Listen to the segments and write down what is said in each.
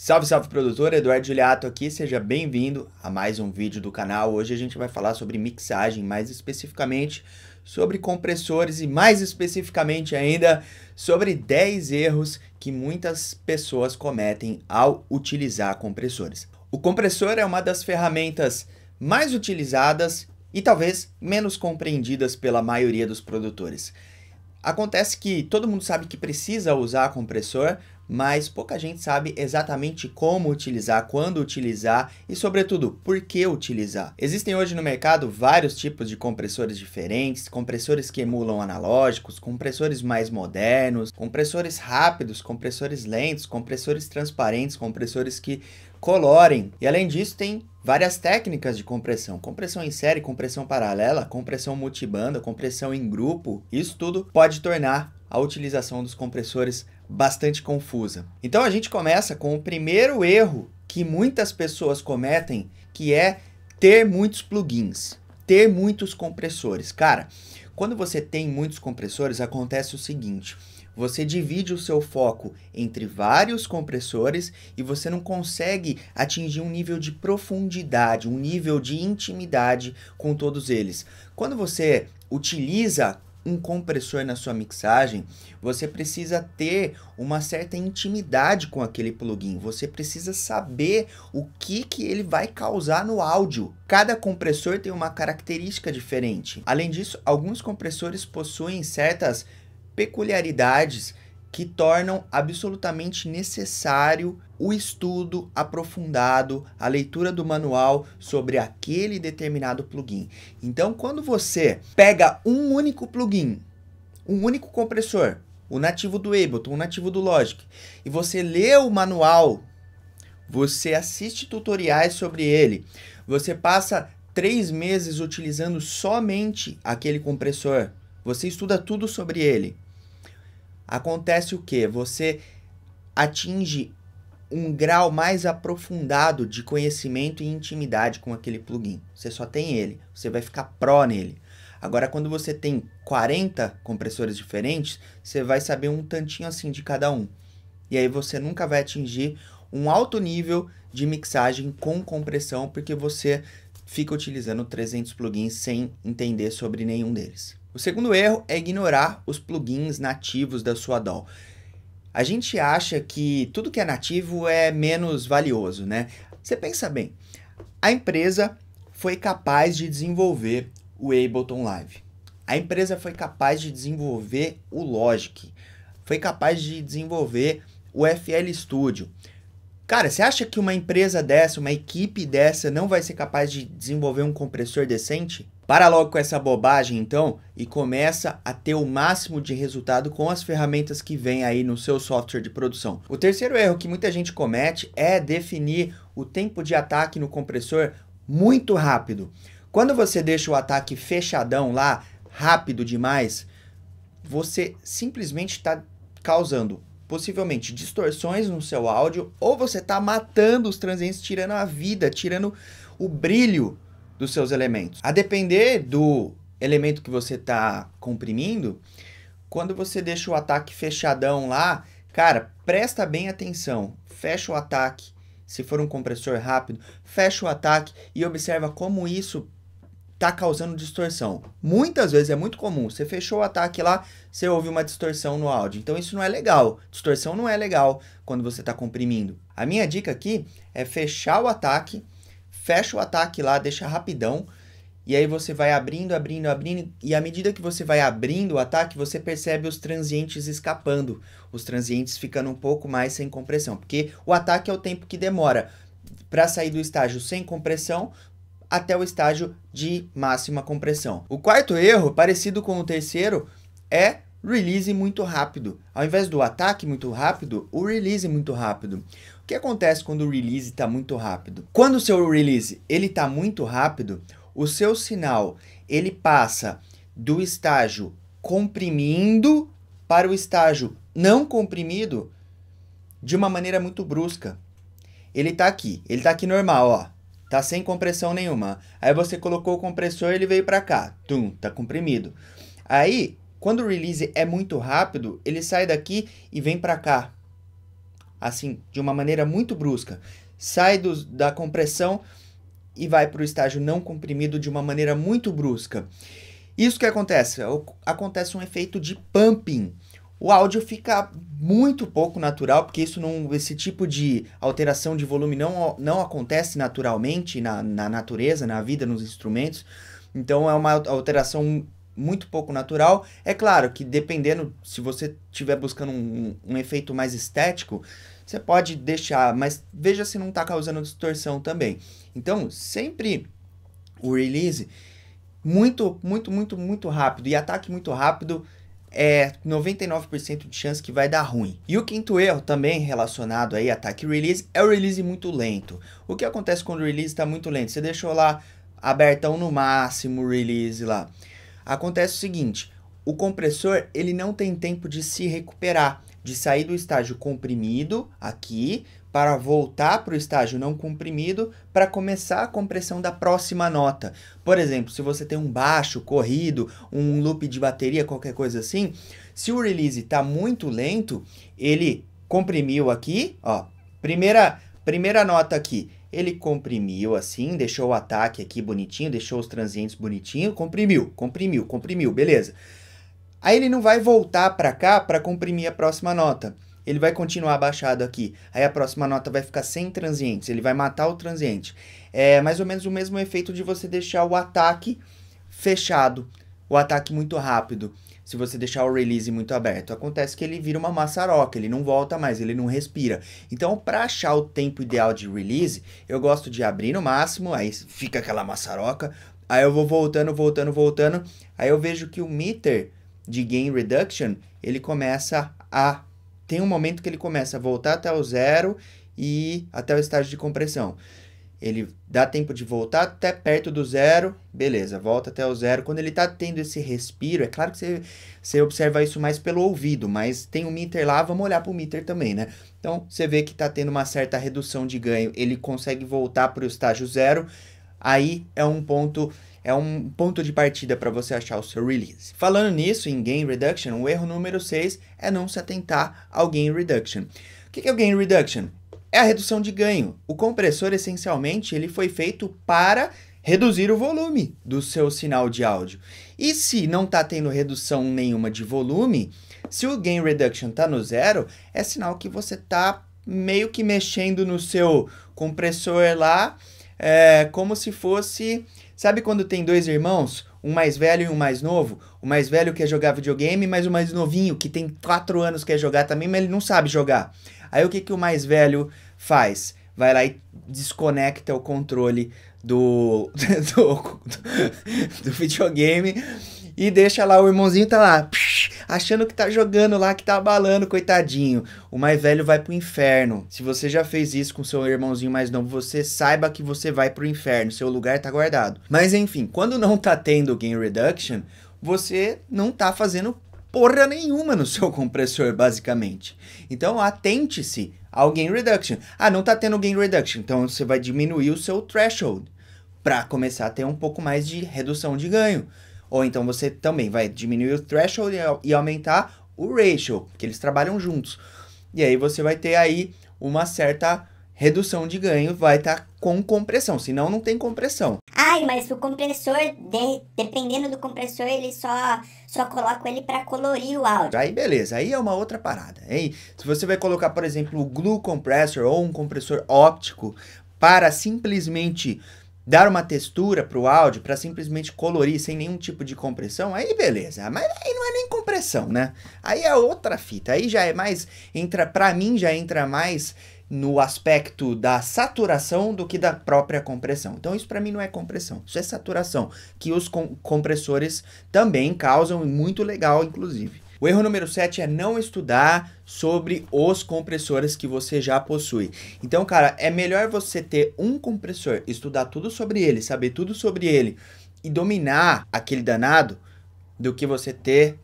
Salve, salve produtor, Eduardo Giuliato aqui, seja bem-vindo a mais um vídeo do canal. Hoje a gente vai falar sobre mixagem, mais especificamente sobre compressores e mais especificamente ainda sobre 10 erros que muitas pessoas cometem ao utilizar compressores. O compressor é uma das ferramentas mais utilizadas e talvez menos compreendidas pela maioria dos produtores. Acontece que todo mundo sabe que precisa usar compressor, mas pouca gente sabe exatamente como utilizar, quando utilizar e, sobretudo, por que utilizar. Existem hoje no mercado vários tipos de compressores diferentes, compressores que emulam analógicos, compressores mais modernos, compressores rápidos, compressores lentos, compressores transparentes, compressores que colorem. E além disso, tem várias técnicas de compressão: compressão em série, compressão paralela, compressão multibanda, compressão em grupo. Isso tudo pode tornar a utilização dos compressores bastante confusa. Então a gente começa com o primeiro erro que muitas pessoas cometem, que é ter muitos plugins, ter muitos compressores. Cara, quando você tem muitos compressores, acontece o seguinte: você divide o seu foco entre vários compressores e você não consegue atingir um nível de profundidade, um nível de intimidade com todos eles. Quando você utiliza um compressor na sua mixagem, você precisa ter uma certa intimidade com aquele plugin. Você precisa saber o que, que ele vai causar no áudio. Cada compressor tem uma característica diferente. Além disso, alguns compressores possuem certas peculiaridades que tornam absolutamente necessário o estudo aprofundado, a leitura do manual sobre aquele determinado plugin. Então, quando você pega um único plugin, um único compressor, o nativo do Ableton, o nativo do Logic, e você lê o manual, você assiste tutoriais sobre ele, você passa três meses utilizando somente aquele compressor, você estuda tudo sobre ele. Acontece o que? Você atinge um grau mais aprofundado de conhecimento e intimidade com aquele plugin. Você só tem ele, você vai ficar pró nele. Agora, quando você tem 40 compressores diferentes, você vai saber um tantinho assim de cada um. E aí você nunca vai atingir um alto nível de mixagem com compressão, porque você fica utilizando 300 plugins sem entender sobre nenhum deles. O segundo erro é ignorar os plugins nativos da sua DAW. A gente acha que tudo que é nativo é menos valioso, né? Você pensa bem, a empresa foi capaz de desenvolver o Ableton Live. A empresa foi capaz de desenvolver o Logic. Foi capaz de desenvolver o FL Studio. Cara, você acha que uma empresa dessa, uma equipe dessa, não vai ser capaz de desenvolver um compressor decente? Para logo com essa bobagem então e começa a ter o máximo de resultado com as ferramentas que vem aí no seu software de produção. O terceiro erro que muita gente comete é definir o tempo de ataque no compressor muito rápido. Quando você deixa o ataque fechadão lá, rápido demais, você simplesmente está causando possivelmente distorções no seu áudio ou você está matando os transientes, tirando a vida, tirando o brilho dos seus elementos. A depender do elemento que você está comprimindo, quando você deixa o ataque fechadão lá, cara, presta bem atenção, fecha o ataque. Se for um compressor rápido, fecha o ataque e observa como isso está causando distorção. Muitas vezes é muito comum, você fechou o ataque lá, você ouve uma distorção no áudio. Então isso não é legal. Distorção não é legal quando você está comprimindo. A minha dica aqui é fechar o ataque fecha o ataque lá, deixa rapidão. E aí você vai abrindo, abrindo, abrindo. E à medida que você vai abrindo o ataque, você percebe os transientes escapando. Os transientes ficando um pouco mais sem compressão. Porque o ataque é o tempo que demora para sair do estágio sem compressão até o estágio de máxima compressão. O quarto erro, parecido com o terceiro, é release muito rápido. Ao invés do ataque muito rápido, o release muito rápido. O que acontece quando o release está muito rápido? Quando o seu release ele está muito rápido, o seu sinal ele passa do estágio comprimindo para o estágio não comprimido de uma maneira muito brusca. Ele está aqui, ele está aqui normal, ó. Tá sem compressão nenhuma. Aí você colocou o compressor, ele veio para cá. Tum, tá comprimido. Aí quando o release é muito rápido, ele sai daqui e vem para cá. Assim, de uma maneira muito brusca. Sai do, da compressão e vai para o estágio não comprimido de uma maneira muito brusca. Isso que acontece? Acontece um efeito de pumping. O áudio fica muito pouco natural, porque isso não, esse tipo de alteração de volume não, não acontece naturalmente na, na natureza, na vida, nos instrumentos. Então é uma alteração muito pouco natural. É claro que dependendo, se você estiver buscando um, um, efeito mais estético, você pode deixar, mas veja se não está causando distorção também. Então, sempre o release muito, muito, muito, muito rápido e ataque muito rápido é 99% de chance que vai dar ruim. E o quinto erro também relacionado aí ataque e release é o release muito lento. O que acontece quando o release está muito lento? Você deixou lá abertão no máximo o release lá. Acontece o seguinte, o compressor ele não tem tempo de se recuperar, de sair do estágio comprimido aqui para voltar para o estágio não comprimido para começar a compressão da próxima nota. Por exemplo, se você tem um baixo corrido, um loop de bateria, qualquer coisa assim, se o release está muito lento, ele comprimiu aqui, ó, primeira primeira nota aqui, ele comprimiu assim, deixou o ataque aqui bonitinho, deixou os transientes bonitinho, comprimiu, comprimiu, comprimiu, beleza. Aí ele não vai voltar para cá para comprimir a próxima nota. Ele vai continuar abaixado aqui. Aí a próxima nota vai ficar sem transientes, ele vai matar o transiente. É mais ou menos o mesmo efeito de você deixar o ataque fechado, o ataque muito rápido se você deixar o release muito aberto. Acontece que ele vira uma maçaroca, ele não volta mais, ele não respira. Então, para achar o tempo ideal de release, eu gosto de abrir no máximo, aí fica aquela maçaroca, aí eu vou voltando, voltando, voltando, aí eu vejo que o meter de gain reduction, ele começa a tem um momento que ele começa a voltar até o zero e até o estágio de compressão ele dá tempo de voltar até perto do zero, beleza, volta até o zero. Quando ele está tendo esse respiro, é claro que você, você observa isso mais pelo ouvido, mas tem um meter lá, vamos olhar para o meter também, né? Então, você vê que está tendo uma certa redução de ganho, ele consegue voltar para o estágio zero, aí é um ponto é um ponto de partida para você achar o seu release. Falando nisso, em Gain Reduction, o erro número 6 é não se atentar ao Gain Reduction. O que é o Gain Reduction? é a redução de ganho. O compressor, essencialmente, ele foi feito para reduzir o volume do seu sinal de áudio. E se não está tendo redução nenhuma de volume, se o gain reduction está no zero, é sinal que você está meio que mexendo no seu compressor lá, é, como se fosse. Sabe quando tem dois irmãos? Um mais velho e um mais novo? O mais velho quer jogar videogame, mas o mais novinho, que tem quatro anos, quer jogar também, mas ele não sabe jogar. Aí o que, que o mais velho faz? Vai lá e desconecta o controle do, do, do, do videogame e deixa lá o irmãozinho tá lá, achando que tá jogando lá, que tá abalando, coitadinho. O mais velho vai pro inferno. Se você já fez isso com seu irmãozinho mais novo, você saiba que você vai pro inferno, seu lugar tá guardado. Mas enfim, quando não tá tendo game reduction, você não tá fazendo porra nenhuma no seu compressor, basicamente. Então, atente-se ao gain reduction. Ah, não está tendo gain reduction, então você vai diminuir o seu threshold para começar a ter um pouco mais de redução de ganho. Ou então você também vai diminuir o threshold e aumentar o ratio, que eles trabalham juntos. E aí você vai ter aí uma certa redução de ganho vai estar tá com compressão, senão não tem compressão. Ai, mas o compressor, de, dependendo do compressor, ele só só coloca ele para colorir o áudio. Aí beleza, aí é uma outra parada, hein? Se você vai colocar, por exemplo, o glue compressor ou um compressor óptico para simplesmente dar uma textura para o áudio, para simplesmente colorir sem nenhum tipo de compressão, aí beleza. Mas aí não é nem compressão, né? Aí é outra fita. Aí já é mais entra para mim já entra mais no aspecto da saturação do que da própria compressão. Então isso para mim não é compressão, isso é saturação, que os com compressores também causam, e muito legal inclusive. O erro número 7 é não estudar sobre os compressores que você já possui. Então, cara, é melhor você ter um compressor, estudar tudo sobre ele, saber tudo sobre ele e dominar aquele danado do que você ter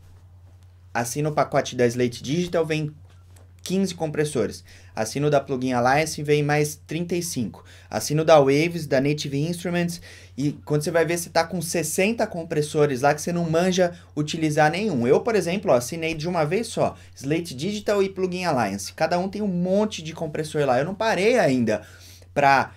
assim no pacote da Slate Digital vem 15 compressores. Assino da Plugin Alliance vem mais 35. Assino da Waves, da Native Instruments. E quando você vai ver, você tá com 60 compressores lá que você não manja utilizar nenhum. Eu, por exemplo, ó, assinei de uma vez só Slate Digital e Plugin Alliance. Cada um tem um monte de compressor lá. Eu não parei ainda para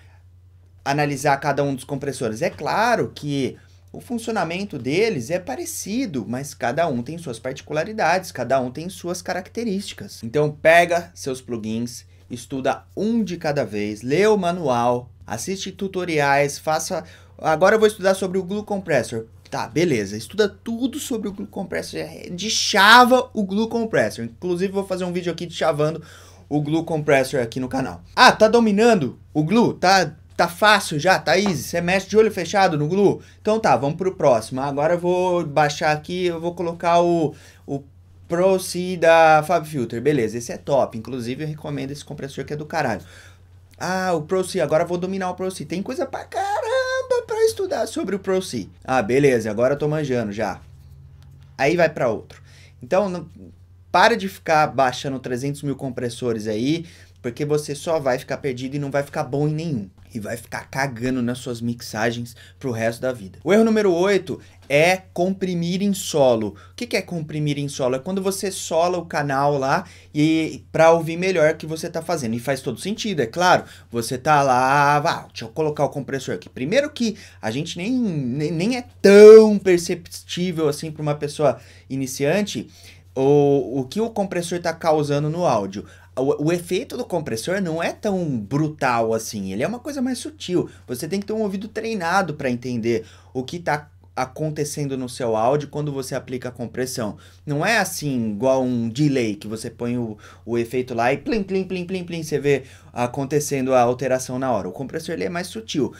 analisar cada um dos compressores. É claro que o funcionamento deles é parecido, mas cada um tem suas particularidades, cada um tem suas características. Então pega seus plugins, estuda um de cada vez, lê o manual, assiste tutoriais, faça. Agora eu vou estudar sobre o Glue Compressor. Tá, beleza. Estuda tudo sobre o Glue Compressor. De chava o Glue Compressor. Inclusive vou fazer um vídeo aqui de chavando o Glue Compressor aqui no canal. Ah, tá dominando o Glue? Tá Tá fácil já, Thaís? Tá Você mexe de olho fechado no Glu? Então tá, vamos pro próximo. Agora eu vou baixar aqui, eu vou colocar o, o Proci da Fab Filter. Beleza, esse é top. Inclusive eu recomendo esse compressor que é do caralho. Ah, o Proci, agora eu vou dominar o Proci. Tem coisa pra caramba pra estudar sobre o Proci. Ah, beleza, agora eu tô manjando já. Aí vai pra outro. Então, não, para de ficar baixando 300 mil compressores aí porque você só vai ficar perdido e não vai ficar bom em nenhum. E vai ficar cagando nas suas mixagens pro resto da vida. O erro número 8 é comprimir em solo. O que, é comprimir em solo? É quando você sola o canal lá e para ouvir melhor o que você tá fazendo. E faz todo sentido, é claro. Você tá lá, vá, ah, deixa eu colocar o compressor aqui. Primeiro que a gente nem, nem, nem é tão perceptível assim para uma pessoa iniciante o, o que o compressor está causando no áudio o, o, efeito do compressor não é tão brutal assim, ele é uma coisa mais sutil. Você tem que ter um ouvido treinado para entender o que está acontecendo no seu áudio quando você aplica a compressão. Não é assim igual um delay que você põe o, o efeito lá e plim, plim, plim, plim, plim, você vê acontecendo a alteração na hora. O compressor ele é mais sutil.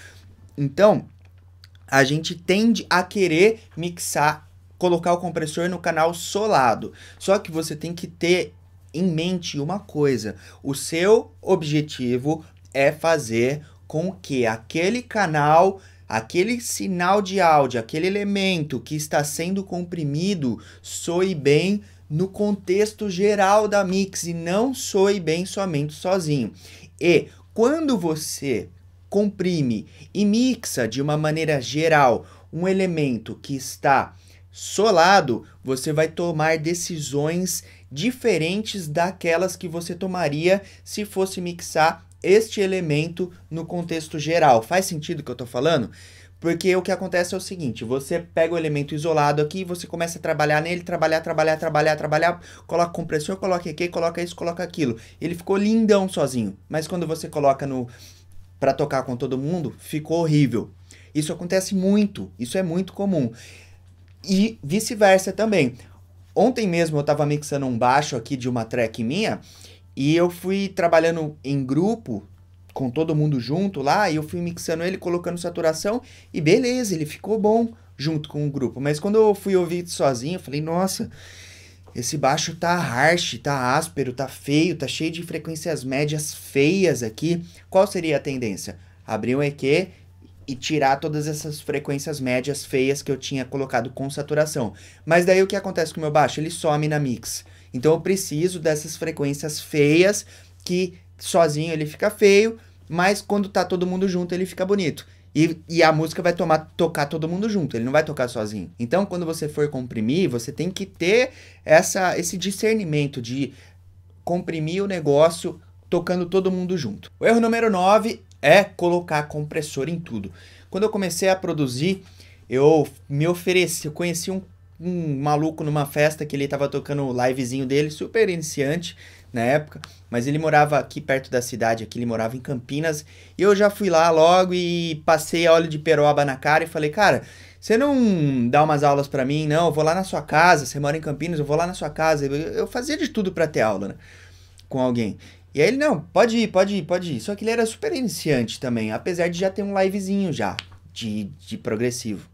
Então, a gente tende a querer mixar, colocar o compressor no canal solado. Só que você tem que ter em mente uma coisa: o seu objetivo é fazer com que aquele canal, aquele sinal de áudio, aquele elemento que está sendo comprimido soe bem no contexto geral da mix e não soe bem somente sozinho. E quando você comprime e mixa de uma maneira geral um elemento que está solado, você vai tomar decisões diferentes daquelas que você tomaria se fosse mixar este elemento no contexto geral. Faz sentido o que eu estou falando? Porque o que acontece é o seguinte: você pega o elemento isolado aqui, você começa a trabalhar nele, trabalhar, trabalhar, trabalhar, trabalhar, coloca compressor, coloca aqui, coloca isso, coloca aquilo. Ele ficou lindão sozinho, mas quando você coloca no para tocar com todo mundo, ficou horrível. Isso acontece muito, isso é muito comum. E vice-versa também. Ontem mesmo eu estava mixando um baixo aqui de uma track minha e eu fui trabalhando em grupo com todo mundo junto lá e eu fui mixando ele, colocando saturação e beleza, ele ficou bom junto com o grupo. Mas quando eu fui ouvir sozinho, eu falei, nossa, esse baixo tá harsh, tá áspero, tá feio, tá cheio de frequências médias feias aqui. Qual seria a tendência? Abrir um EQ e tirar todas essas frequências médias feias que eu tinha colocado com saturação. Mas daí o que acontece com o meu baixo? Ele some na mix. Então eu preciso dessas frequências feias que sozinho ele fica feio, mas quando tá todo mundo junto ele fica bonito. E, e, a música vai tomar, tocar todo mundo junto, ele não vai tocar sozinho. Então, quando você for comprimir, você tem que ter essa, esse discernimento de comprimir o negócio tocando todo mundo junto. O erro número 9 é colocar compressor em tudo. Quando eu comecei a produzir, eu me ofereci, eu conheci um, um maluco numa festa que ele estava tocando o livezinho dele, super iniciante na época, mas ele morava aqui perto da cidade, aqui ele morava em Campinas, e eu já fui lá logo e passei óleo de peroba na cara e falei, cara, você não dá umas aulas para mim, não, eu vou lá na sua casa, você mora em Campinas, eu vou lá na sua casa, eu fazia de tudo para ter aula, né? com alguém. E aí ele, não, pode ir, pode ir, pode ir. Só que ele era super iniciante também, apesar de já ter um livezinho já, de, de progressivo.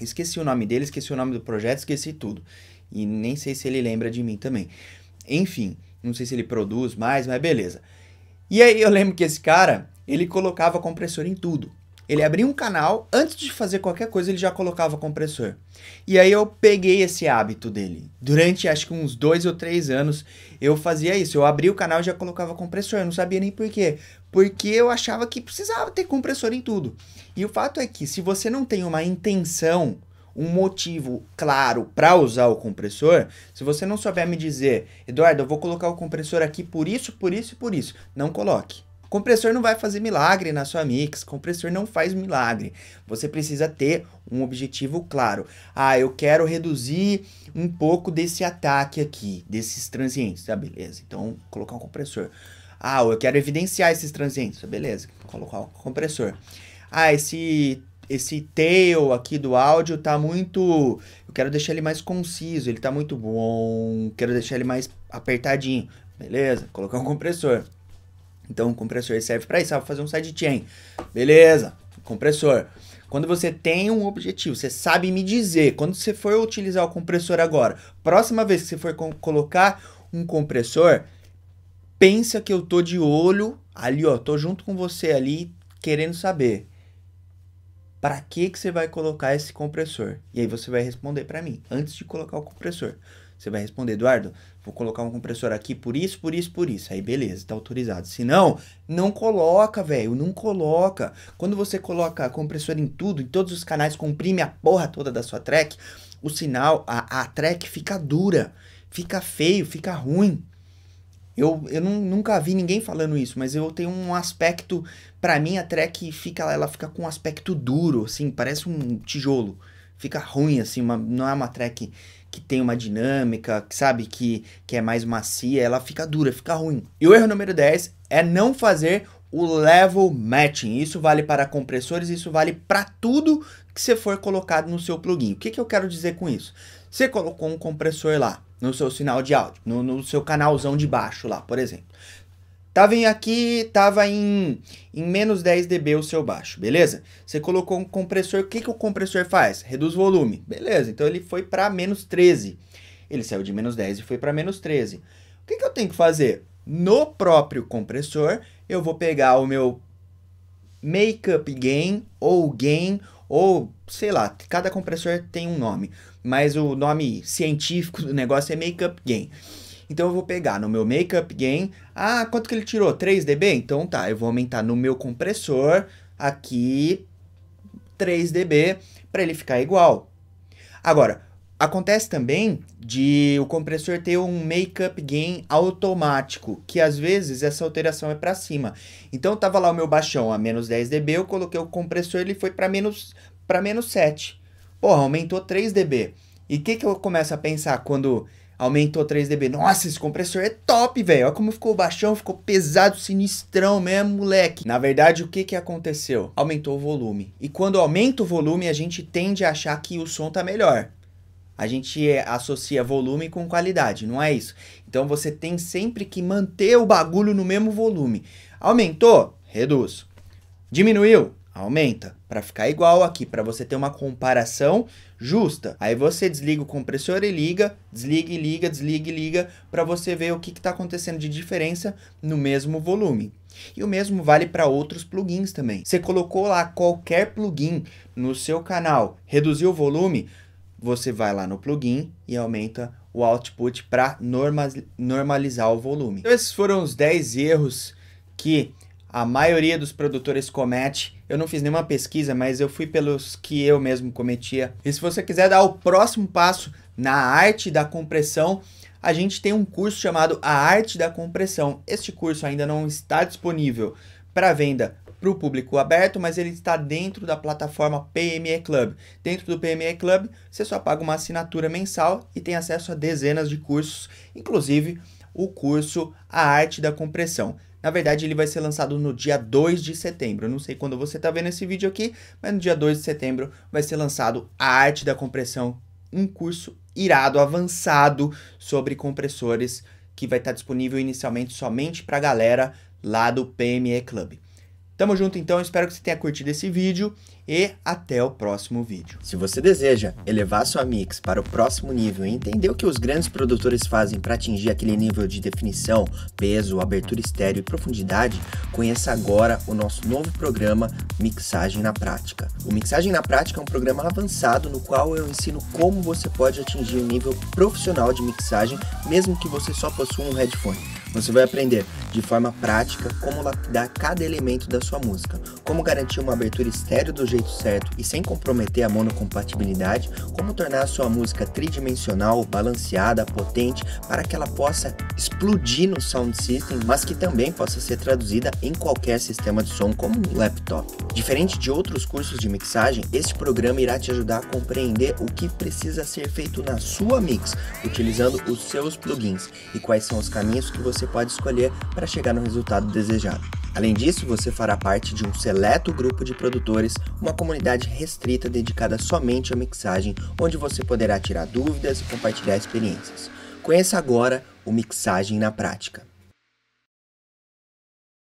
Esqueci o nome dele, esqueci o nome do projeto, esqueci tudo. E nem sei se ele lembra de mim também. Enfim, não sei se ele produz mais, mas beleza. E aí eu lembro que esse cara, ele colocava compressor em tudo. Ele abria um canal, antes de fazer qualquer coisa, ele já colocava compressor. E aí eu peguei esse hábito dele. Durante acho que uns dois ou três anos, eu fazia isso. Eu abria o canal e já colocava compressor. Eu não sabia nem por quê. Porque eu achava que precisava ter compressor em tudo. E o fato é que se você não tem uma intenção um motivo claro para usar o compressor, se você não souber me dizer, Eduardo, eu vou colocar o compressor aqui por isso, por isso e por isso, não coloque. Compressor não vai fazer milagre na sua mix, compressor não faz milagre. Você precisa ter um objetivo claro. Ah, eu quero reduzir um pouco desse ataque aqui, desses transientes, tá? Beleza, então colocar um compressor. Ah, eu quero evidenciar esses transientes, tá? Beleza, colocar um compressor. Ah, esse esse tail aqui do áudio tá muito. Eu quero deixar ele mais conciso, ele tá muito bom. Quero deixar ele mais apertadinho. Beleza? Colocar um compressor. Então o compressor serve para isso, para ah, fazer um sidechain. Beleza, compressor. Quando você tem um objetivo, você sabe me dizer, quando você for utilizar o compressor agora, próxima vez que você for colocar um compressor, pensa que eu tô de olho ali, ó, tô junto com você ali, querendo saber para que que você vai colocar esse compressor? E aí você vai responder para mim antes de colocar o compressor. Você vai responder, Eduardo, vou colocar um compressor aqui por isso, por isso, por isso. Aí beleza, tá autorizado. Se não, não coloca, velho, não coloca. Quando você coloca compressor em tudo, em todos os canais, comprime a porra toda da sua track, o sinal, a, a track fica dura, fica feio, fica ruim. Eu, eu não, nunca vi ninguém falando isso, mas eu tenho um aspecto. para mim, a track fica, ela fica com um aspecto duro, assim, parece um tijolo. Fica ruim, assim, uma, não é uma track que tem uma dinâmica, que sabe, que, que é mais macia, ela fica dura, fica ruim. E o erro número 10 é não fazer o level matching. Isso vale para compressores, isso vale para tudo que você for colocado no seu plugin. O que, que eu quero dizer com isso? Você colocou um compressor lá no seu sinal de áudio, no, no seu canalzão de baixo lá, por exemplo. Tava em aqui, tava em, em menos 10 dB o seu baixo, beleza? Você colocou um compressor, o que, que o compressor faz? Reduz volume, beleza. Então ele foi para menos 13. Ele saiu de menos 10 e foi para menos 13. O que, que eu tenho que fazer? No próprio compressor, eu vou pegar o meu Makeup Gain ou Gain ou sei lá, cada compressor tem um nome, mas o nome científico do negócio é Makeup Gain. Então eu vou pegar no meu Makeup Gain, ah, quanto que ele tirou? 3 dB? Então tá, eu vou aumentar no meu compressor aqui 3 dB para ele ficar igual. Agora, acontece também de o compressor ter um Makeup Gain automático, que às vezes essa alteração é para cima. Então tava lá o meu baixão a menos 10 dB, eu coloquei o compressor, ele foi para menos para menos 7. Porra, aumentou 3 dB. E o que, que eu começo a pensar quando Aumentou 3 dB. Nossa, esse compressor é top, velho. Olha como ficou baixão, ficou pesado, sinistrão mesmo, moleque. Na verdade, o que que aconteceu? Aumentou o volume. E quando aumenta o volume, a gente tende a achar que o som tá melhor. A gente é, associa volume com qualidade, não é isso? Então você tem sempre que manter o bagulho no mesmo volume. Aumentou? Reduz. Diminuiu? Aumenta para ficar igual aqui, para você ter uma comparação justa. Aí você desliga o compressor e liga, desliga e liga, desliga e liga, para você ver o que está acontecendo de diferença no mesmo volume. E o mesmo vale para outros plugins também. Você colocou lá qualquer plugin no seu canal, reduziu o volume, você vai lá no plugin e aumenta o output para normalizar o volume. Então esses foram os 10 erros que a maioria dos produtores comete. Eu não fiz nenhuma pesquisa, mas eu fui pelos que eu mesmo cometia. E se você quiser dar o próximo passo na arte da compressão, a gente tem um curso chamado A Arte da Compressão. Este curso ainda não está disponível para venda para o público aberto, mas ele está dentro da plataforma PME Club. Dentro do PME Club, você só paga uma assinatura mensal e tem acesso a dezenas de cursos, inclusive o curso A Arte da Compressão. Na verdade, ele vai ser lançado no dia 2 de setembro. Eu não sei quando você está vendo esse vídeo aqui, mas no dia 2 de setembro vai ser lançado a arte da compressão, um curso irado, avançado sobre compressores que vai estar tá disponível inicialmente somente para a galera lá do PME Club. Tamo junto então, espero que você tenha curtido esse vídeo e até o próximo vídeo. Se você deseja elevar sua mix para o próximo nível e entender o que os grandes produtores fazem para atingir aquele nível de definição, peso, abertura estéreo e profundidade, conheça agora o nosso novo programa Mixagem na Prática. O Mixagem na Prática é um programa avançado no qual eu ensino como você pode atingir um nível profissional de mixagem mesmo que você só possua um headphone. Você vai aprender de forma prática como lapidar cada elemento da sua música, como garantir uma abertura estéreo do jeito certo e sem comprometer a monocompatibilidade, como tornar a sua música tridimensional, balanceada, potente, para que ela possa explodir no sound system, mas que também possa ser traduzida em qualquer sistema de som como um laptop. Diferente de outros cursos de mixagem, este programa irá te ajudar a compreender o que precisa ser feito na sua mix, utilizando os seus plugins e quais são os caminhos que você você pode escolher para chegar no resultado desejado. Além disso, você fará parte de um seleto grupo de produtores, uma comunidade restrita dedicada somente à mixagem, onde você poderá tirar dúvidas e compartilhar experiências. Conheça agora o Mixagem na Prática.